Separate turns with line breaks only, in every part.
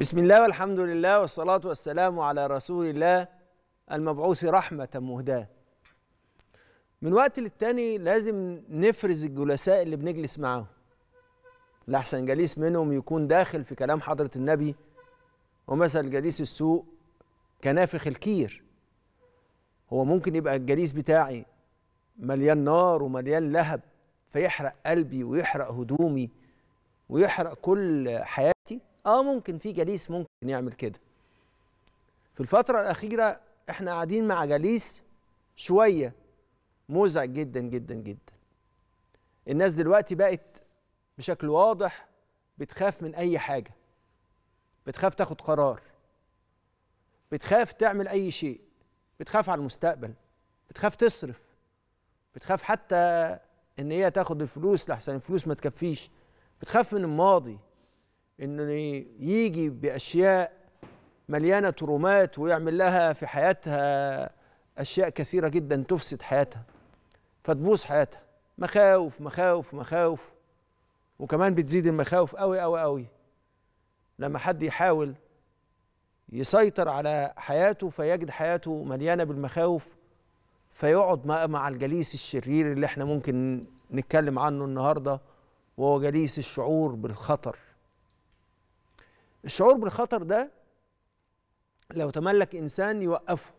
بسم الله والحمد لله والصلاة والسلام على رسول الله المبعوث رحمة مهداة من وقت للتاني لازم نفرز الجلساء اللي بنجلس معاهم لأحسن جليس منهم يكون داخل في كلام حضرة النبي ومثل جليس السوء كنافخ الكير هو ممكن يبقى الجليس بتاعي مليان نار ومليان لهب فيحرق قلبي ويحرق هدومي ويحرق كل حياتي اه ممكن في جليس ممكن يعمل كده في الفترة الأخيرة احنا قاعدين مع جليس شوية مزعج جدا جدا جدا الناس دلوقتي بقت بشكل واضح بتخاف من أي حاجة بتخاف تاخد قرار بتخاف تعمل أي شيء بتخاف على المستقبل بتخاف تصرف بتخاف حتى إن هي تاخد الفلوس لحسن الفلوس ما تكفيش بتخاف من الماضي انه يجي باشياء مليانه ترومات ويعمل لها في حياتها اشياء كثيره جدا تفسد حياتها فتبوظ حياتها مخاوف مخاوف مخاوف وكمان بتزيد المخاوف قوي قوي قوي لما حد يحاول يسيطر على حياته فيجد حياته مليانه بالمخاوف فيقعد مع الجليس الشرير اللي احنا ممكن نتكلم عنه النهارده وهو جليس الشعور بالخطر الشعور بالخطر ده لو تملك انسان يوقفه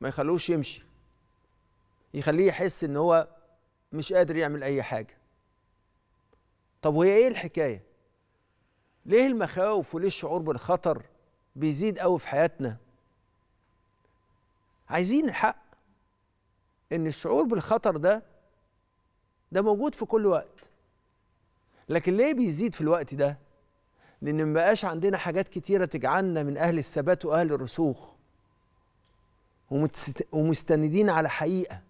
ما يخلوش يمشي يخليه يحس ان هو مش قادر يعمل اي حاجه طب وهي ايه الحكايه ليه المخاوف وليه الشعور بالخطر بيزيد قوي في حياتنا عايزين الحق ان الشعور بالخطر ده ده موجود في كل وقت لكن ليه بيزيد في الوقت ده لأن بقاش عندنا حاجات كتيرة تجعلنا من أهل الثبات وأهل الرسوخ ومستندين على حقيقة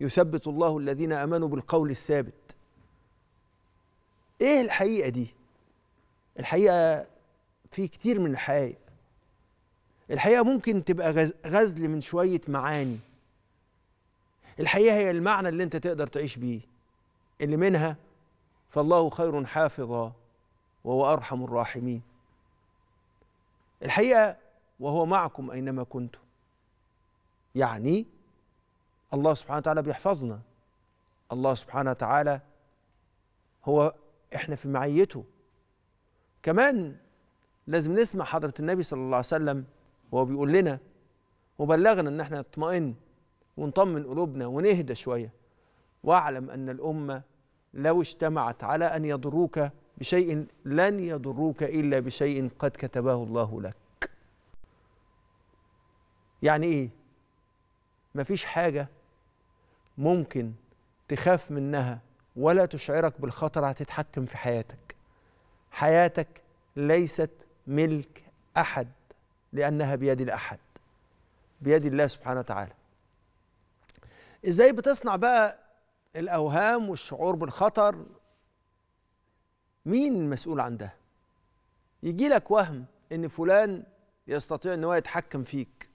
يثبت الله الذين امنوا بالقول الثابت ايه الحقيقه دي الحقيقه في كتير من الحقائق الحقيقه ممكن تبقى غزل من شويه معاني الحقيقه هي المعنى اللي انت تقدر تعيش بيه اللي منها فالله خير حافظا وهو ارحم الراحمين الحقيقه وهو معكم اينما كنتم يعني الله سبحانه وتعالى بيحفظنا الله سبحانه وتعالى هو احنا في معيته كمان لازم نسمع حضره النبي صلى الله عليه وسلم وهو بيقول لنا وبلغنا ان احنا نطمئن ونطمن قلوبنا ونهدى شويه واعلم ان الامه لو اجتمعت على ان يضروك بشيء لن يضروك إلا بشيء قد كتبه الله لك يعني إيه؟ مفيش حاجة ممكن تخاف منها ولا تشعرك بالخطر هتتحكم في حياتك حياتك ليست ملك أحد لأنها بيد الأحد بيد الله سبحانه وتعالى ازاي بتصنع بقى الاوهام والشعور بالخطر مين المسؤول عن ده يجي لك وهم ان فلان يستطيع ان هو يتحكم فيك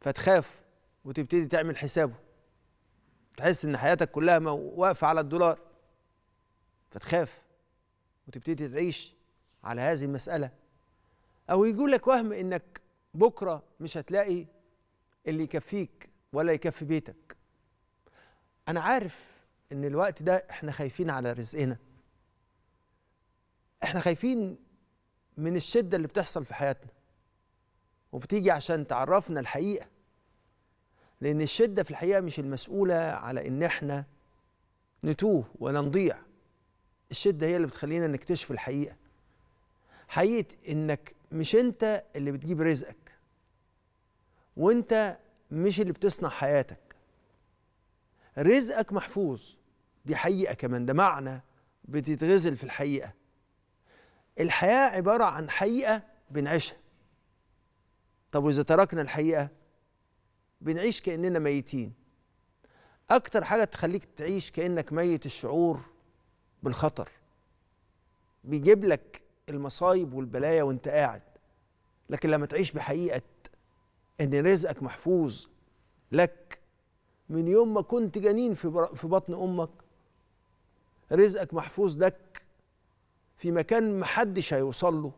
فتخاف وتبتدي تعمل حسابه تحس ان حياتك كلها واقفه على الدولار فتخاف وتبتدي تعيش على هذه المساله او يقول لك وهم انك بكره مش هتلاقي اللي يكفيك ولا يكفي بيتك انا عارف ان الوقت ده احنا خايفين على رزقنا احنا خايفين من الشده اللي بتحصل في حياتنا وبتيجي عشان تعرفنا الحقيقه لان الشده في الحقيقه مش المسؤوله على ان احنا نتوه ولا نضيع الشده هي اللي بتخلينا نكتشف الحقيقه حقيقه انك مش انت اللي بتجيب رزقك وانت مش اللي بتصنع حياتك رزقك محفوظ دي حقيقه كمان ده معنى بتتغزل في الحقيقه الحياة عبارة عن حقيقة بنعيشها طب وإذا تركنا الحقيقة بنعيش كأننا ميتين أكتر حاجة تخليك تعيش كأنك ميت الشعور بالخطر بيجيب لك المصايب والبلايا وانت قاعد لكن لما تعيش بحقيقة إن رزقك محفوظ لك من يوم ما كنت جنين في بطن أمك رزقك محفوظ لك في مكان محدش هيوصل له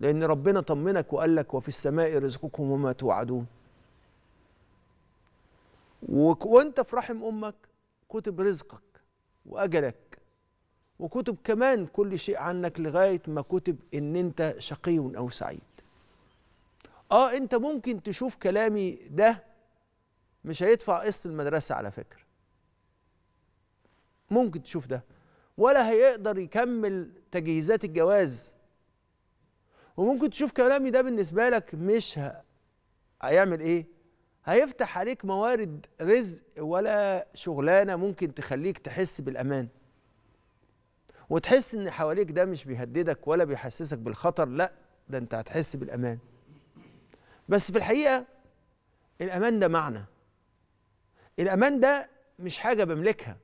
لأن ربنا طمنك وقال لك وفي السماء رزقكم وما توعدون وانت في رحم أمك كتب رزقك وأجلك وكتب كمان كل شيء عنك لغاية ما كتب إن أنت شقي أو سعيد آه أنت ممكن تشوف كلامي ده مش هيدفع قسط المدرسة على فكرة ممكن تشوف ده ولا هيقدر يكمل تجهيزات الجواز وممكن تشوف كلامي ده بالنسبة لك مش هيعمل ايه هيفتح عليك موارد رزق ولا شغلانة ممكن تخليك تحس بالأمان وتحس ان حواليك ده مش بيهددك ولا بيحسسك بالخطر لا ده انت هتحس بالأمان بس في الحقيقة الأمان ده معنى الأمان ده مش حاجة بملكها